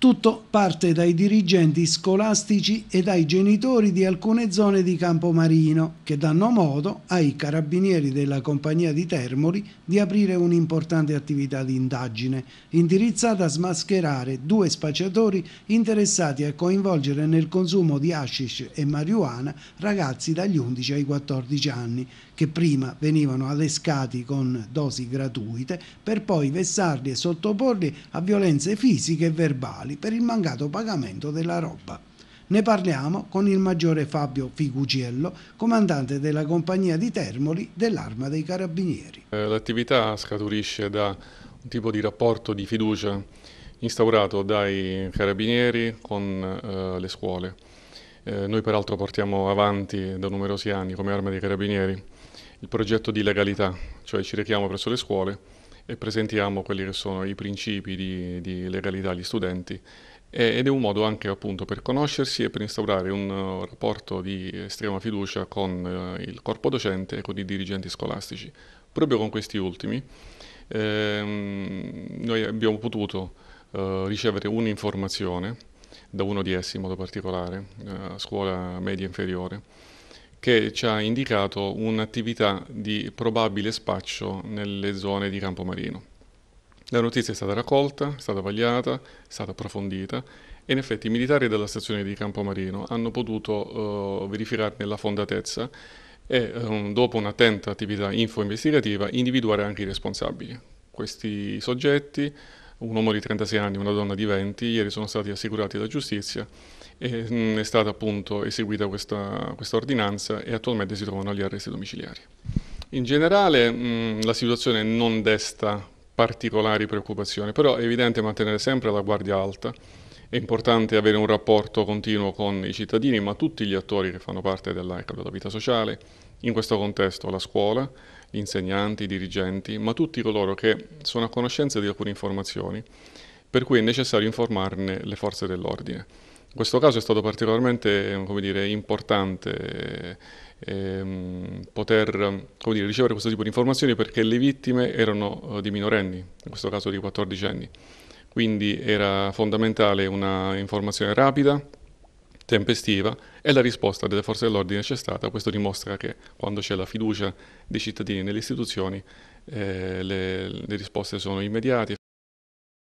Tutto parte dai dirigenti scolastici e dai genitori di alcune zone di Campomarino, che danno modo ai carabinieri della compagnia di Termoli di aprire un'importante attività di indagine, indirizzata a smascherare due spacciatori interessati a coinvolgere nel consumo di hashish e marijuana ragazzi dagli 11 ai 14 anni, che prima venivano adescati con dosi gratuite per poi vessarli e sottoporli a violenze fisiche e verbali tribunali per il mancato pagamento della roba. Ne parliamo con il maggiore Fabio Figugiello, comandante della compagnia di Termoli dell'Arma dei Carabinieri. Eh, l'attività scaturisce da un tipo di rapporto di fiducia instaurato dai carabinieri con eh, le scuole. Eh, noi peraltro portiamo avanti da numerosi anni come Arma dei Carabinieri il progetto di legalità, cioè ci rechiamo presso le scuole e presentiamo quelli che sono i principi di, di legalità agli studenti ed è un modo anche appunto per conoscersi e per instaurare un eh, rapporto di estrema fiducia con eh, il corpo docente e con i dirigenti scolastici. Proprio con questi ultimi ehm, noi abbiamo potuto eh, ricevere un'informazione da uno di essi in modo particolare, eh, scuola media inferiore, che ci ha indicato un'attività di probabile spaccio nelle zone di Campomarino. La notizia è stata raccolta, è stata vagliata, è stata approfondita e in effetti i militari della stazione di Campomarino hanno potuto uh, verificarne la fondatezza e um, dopo un'attenta attività info-investigativa individuare anche i responsabili. Questi soggetti un uomo di 36 anni e una donna di 20 ieri sono stati assicurati dalla giustizia e mh, mm, è stata appunto eseguita questa, questa ordinanza e attualmente si trovano agli arresti domiciliari. In generale mh, mm, la situazione non desta particolari preoccupazioni, però è evidente mantenere sempre la guardia alta, è importante avere un rapporto continuo con i cittadini, ma tutti gli attori che fanno parte della, della vita sociale, in questo contesto la scuola, gli insegnanti, i dirigenti, ma tutti coloro che sono a conoscenza di alcune informazioni, per cui è necessario informarne le forze dell'ordine. In Questo caso è stato particolarmente dire, importante eh, ehm, poter dire, ricevere questo tipo di informazioni perché le vittime erano eh, di minorenni, in questo caso di 14 anni. Quindi era fondamentale una informazione rapida, tempestiva e la risposta delle forze dell'ordine c'è stata. Questo dimostra che quando c'è la fiducia dei cittadini nelle istituzioni eh, le, le risposte sono immediate.